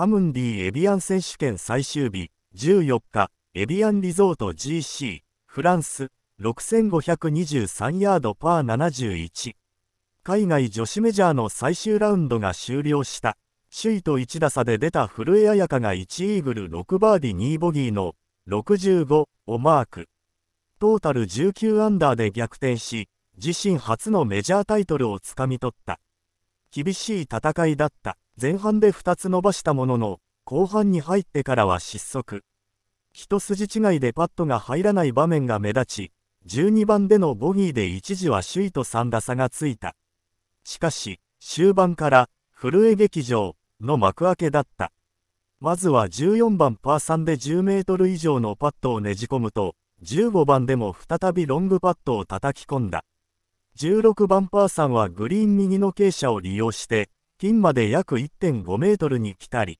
アムンディエビアン選手権最終日14日エビアンリゾート GC フランス6523ヤードパー71海外女子メジャーの最終ラウンドが終了した首位と1打差で出た古江彩佳が1イーグル6バーディ2ボギーの65をマークトータル19アンダーで逆転し自身初のメジャータイトルをつかみ取った厳しい戦いだった前半で2つ伸ばしたものの、後半に入ってからは失速。一筋違いでパットが入らない場面が目立ち、12番でのボギーで一時は首位と3打差がついた。しかし、終盤から古江劇場の幕開けだった。まずは14番パー3で10メートル以上のパットをねじ込むと、15番でも再びロングパットを叩き込んだ。16番パー3はグリーン右の傾斜を利用して、ピンまで約1.5メートルに来たり、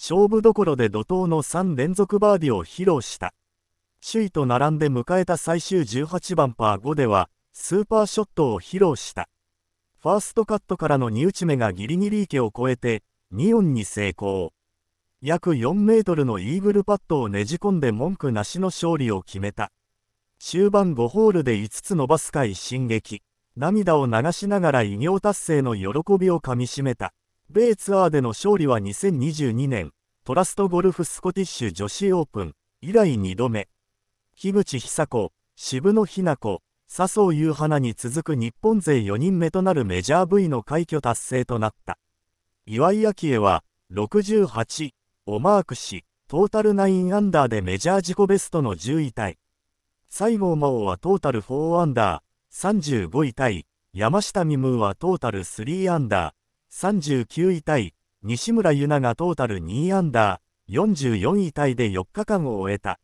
勝負どころで怒涛の3連続バーディを披露した。首位と並んで迎えた最終18番パー5では、スーパーショットを披露した。ファーストカットからの二打ち目がギリギリ池を越えて、2音に成功。約4メートルのイーグルパットをねじ込んで文句なしの勝利を決めた。終盤5ホールで5つ伸ばす回進撃。涙を流しながら偉業達成の喜びをかみしめた。米ツアーでの勝利は2022年、トラストゴルフスコティッシュ女子オープン以来2度目。樋口久子、渋野日向子、笹生優花に続く日本勢4人目となるメジャー V の快挙達成となった。岩井明恵は68をマークし、トータル9アンダーでメジャー自己ベストの10位タイ。西郷真央はトータル4アンダー、35位タイ、山下美夢はトータル3アンダー、39位タイ、西村優菜がトータル2アンダー、44位タイで4日間を終えた。